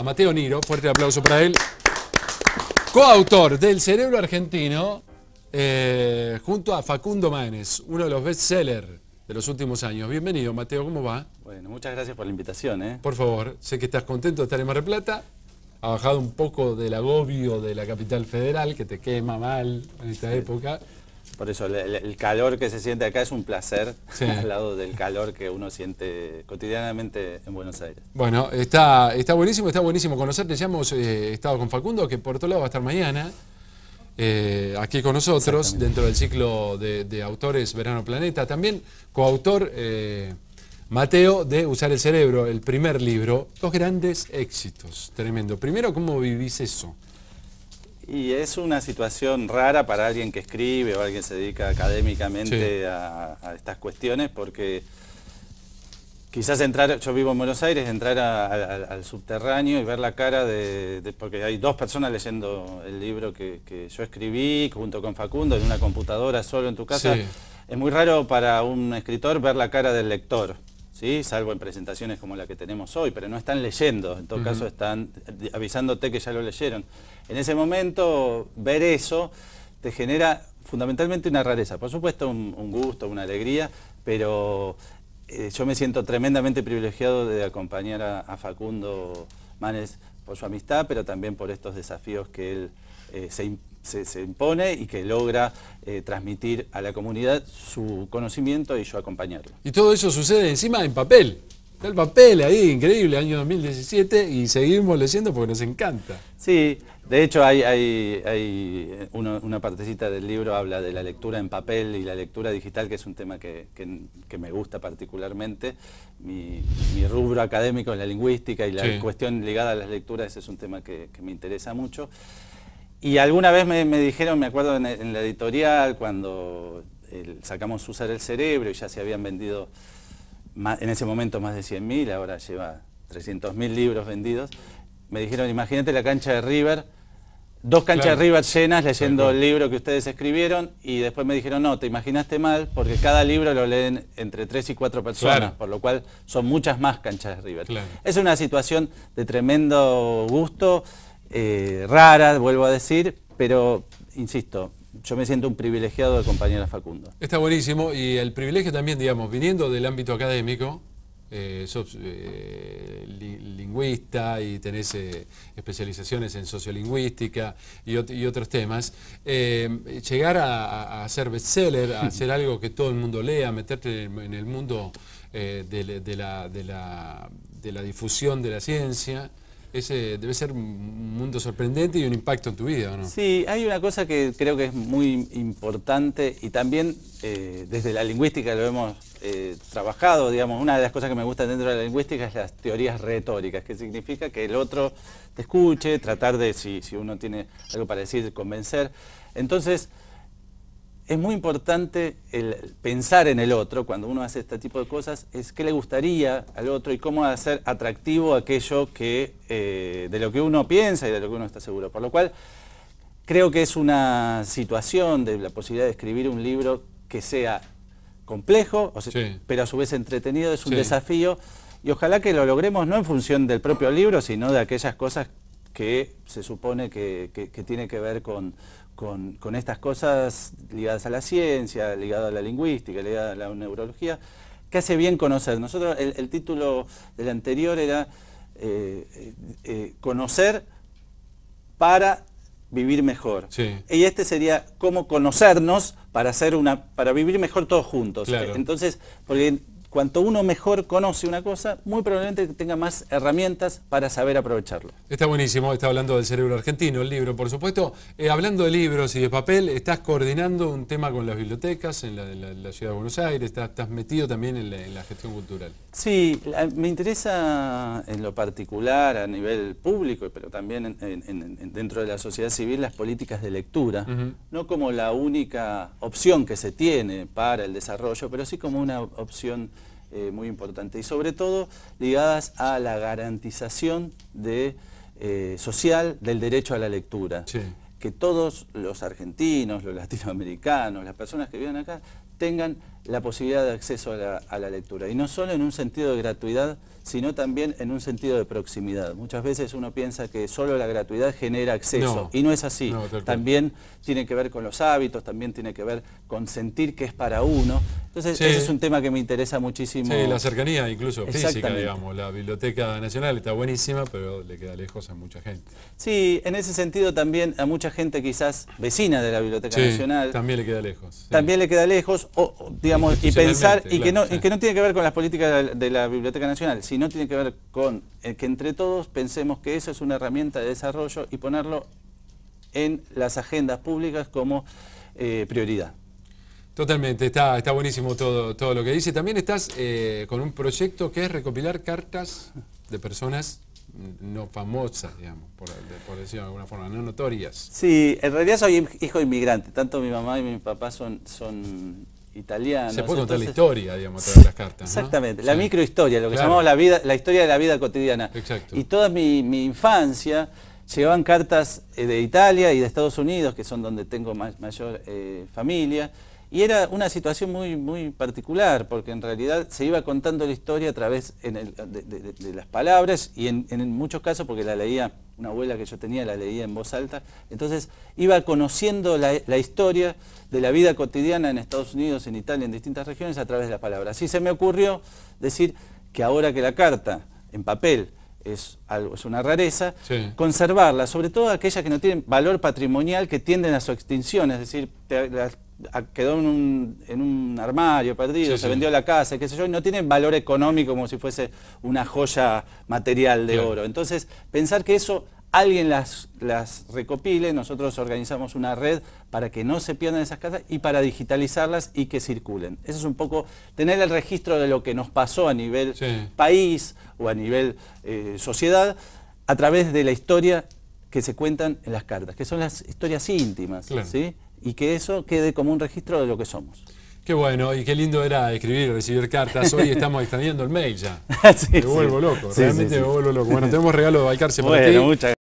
a Mateo Niro, fuerte aplauso para él, coautor del Cerebro Argentino, eh, junto a Facundo Manes, uno de los bestsellers de los últimos años. Bienvenido, Mateo, ¿cómo va? Bueno, muchas gracias por la invitación. ¿eh? Por favor, sé que estás contento de estar en Mar del Plata, ha bajado un poco del agobio de la capital federal, que te quema mal en esta época. Por eso, el, calor que se siente acá es un placer al lado del calor que uno siente cotidianamente en Buenos Aires. Bueno, está, buenísimo, está buenísimo conocerte. Ya hemos eh, estado con Facundo, que por otro lado va a estar mañana. Eh, aquí con nosotros, dentro del ciclo de, autores Verano Planeta. También coautor eh, Mateo de Usar el Cerebro, el primer libro. Dos grandes éxitos, tremendo. Primero, ¿cómo vivís eso? Y es una situación rara para alguien que escribe o alguien se dedica académicamente a, estas cuestiones, porque quizás entrar, yo vivo en Buenos Aires, entrar al subterráneo y ver la cara de, porque hay dos personas leyendo el libro que, yo escribí junto con Facundo en una computadora solo en tu casa. Es muy raro para un escritor ver la cara del lector. ¿sí? salvo en presentaciones como la que tenemos hoy, pero no están leyendo, en todo caso están avisándote que ya lo leyeron. En ese momento, ver eso te genera fundamentalmente una rareza, por supuesto un, gusto, una alegría, pero eh, yo me siento tremendamente privilegiado de acompañar a, Facundo Manes por su amistad, pero también por estos desafíos que él eh, se impone se, impone y que logra eh, transmitir a la comunidad su conocimiento y yo acompañarlo. Y todo eso sucede encima en papel. Está el papel ahí, increíble, año 2017, y seguimos leyendo porque nos encanta. Sí, de hecho hay, hay, hay eh, una partecita del libro habla de la lectura en papel y la lectura digital, que es un tema que, me gusta particularmente. Mi, rubro académico en la lingüística y la cuestión ligada a las lecturas es un tema que me interesa mucho. Y alguna vez me, dijeron, me acuerdo en, la editorial, cuando sacamos Usar el Cerebro y ya se habían vendido en ese momento más de 100.000, ahora lleva 300.000 libros vendidos, me dijeron, imagínate la cancha de River, dos canchas de River llenas leyendo el libro que ustedes escribieron y después me dijeron, no, te imaginaste mal porque cada libro lo leen entre tres y cuatro personas, por lo cual son muchas más canchas de River. Es una situación de tremendo gusto. Eh, rara, vuelvo a decir, pero insisto, yo me siento un privilegiado de acompañar a Facundo. Está buenísimo y el privilegio también, digamos, viniendo del ámbito académico, eh, eh, lingüista y tenés especializaciones en sociolingüística y, otros temas, llegar a, ser bestseller, a hacer algo que todo el mundo lea, meterte en el mundo la, de, la, de la difusión de la ciencia, ese debe ser un mundo sorprendente y un impacto en tu vida, ¿no? Sí, hay una cosa que creo que es muy importante y también eh, desde la lingüística lo hemos eh, trabajado, digamos, una de las cosas que me gusta dentro de la lingüística es las teorías retóricas, que significa que el otro te escuche, tratar de, si, si uno tiene algo para decir, convencer. Entonces, es muy importante el pensar en el otro cuando uno hace este tipo de cosas, es qué le gustaría al otro y cómo hacer atractivo aquello que, eh, de lo que uno piensa y de lo que uno está seguro. Por lo cual, creo que es una situación de la posibilidad de escribir un libro que sea complejo, pero a su vez entretenido, es un desafío. Y ojalá que lo logremos no en función del propio libro, sino de aquellas cosas que se supone que, que, que tiene que ver con, con, estas cosas ligadas a la ciencia, ligadas a la lingüística, ligadas a la neurología, que hace bien conocer. Nosotros, el, título del anterior era eh, eh, eh, Conocer para vivir mejor. Y este sería cómo conocernos para, hacer una, para vivir mejor todos juntos. Entonces, porque cuanto uno mejor conoce una cosa, muy probablemente tenga más herramientas para saber aprovecharlo. Está buenísimo, está hablando del cerebro argentino, el libro, por supuesto. Eh, hablando de libros y de papel, estás coordinando un tema con las bibliotecas en la, ciudad de Buenos Aires, estás, metido también en la, gestión cultural. Sí, me interesa en lo particular a nivel público, pero también dentro de la sociedad civil, las políticas de lectura, no como la única opción que se tiene para el desarrollo, pero sí como una opción eh, muy importante y sobre todo ligadas a la garantización de, eh, social del derecho a la lectura. Que todos los argentinos, los latinoamericanos, las personas que viven acá tengan la posibilidad de acceso a la, lectura. Y no solo en un sentido de gratuidad, sino también en un sentido de proximidad. Muchas veces uno piensa que solo la gratuidad genera acceso, y no es así. también tiene que ver con los hábitos, también tiene que ver con sentir que es para uno. Entonces, ese es un tema que me interesa muchísimo. Sí, la cercanía incluso física, digamos. La Biblioteca Nacional está buenísima, pero le queda lejos a mucha gente. Sí, en ese sentido también a mucha gente quizás vecina de la Biblioteca Nacional. también le queda lejos. También le queda lejos, y pensar, y, que no, que no tiene que ver con las políticas de la, Biblioteca Nacional, sino tiene que ver con eh, que entre todos pensemos que eso es una herramienta de desarrollo y ponerlo en las agendas públicas como eh, prioridad. Totalmente, está, está buenísimo todo, todo lo que dice. También estás eh, con un proyecto que es recopilar cartas de personas no famosas, digamos, por, decirlo de alguna forma, no notorias. Sí, en realidad soy hijo inmigrante, tanto mi mamá y mi papá son, son italiano Se puede contar la historia, digamos, de las cartas. Exactamente, la microhistoria, lo que llamamos la, vida, la historia de la vida cotidiana. Y toda mi, infancia llegaban cartas eh, de Italia y de Estados Unidos, que son donde tengo mayor eh, familia, y era una situación muy, muy particular, porque en realidad se iba contando la historia a través de, las palabras y en, muchos casos, porque la leía una abuela que yo tenía, la leía en voz alta, entonces iba conociendo la, historia de la vida cotidiana en Estados Unidos, en Italia, en distintas regiones, a través de las palabras. Así se me ocurrió decir que ahora que la carta en papel es, algo, es una rareza, conservarla, sobre todo aquellas que no tienen valor patrimonial, que tienden a su extinción, es decir, las quedó en un, armario perdido, se vendió la casa, qué sé yo, y no tiene valor económico como si fuese una joya material de oro. Entonces, pensar que eso alguien las, las recopile, nosotros organizamos una red para que no se pierdan esas casas y para digitalizarlas y que circulen. Eso es un poco tener el registro de lo que nos pasó a nivel país o a nivel eh, sociedad a través de la historia que se cuentan en las cartas, que son las historias íntimas y que eso quede como un registro de lo que somos. Qué bueno, y qué lindo era escribir y recibir cartas. Hoy estamos extrañando el mail ya. me vuelvo loco, realmente me vuelvo loco. Bueno, tenemos regalo de Balcarce para ti.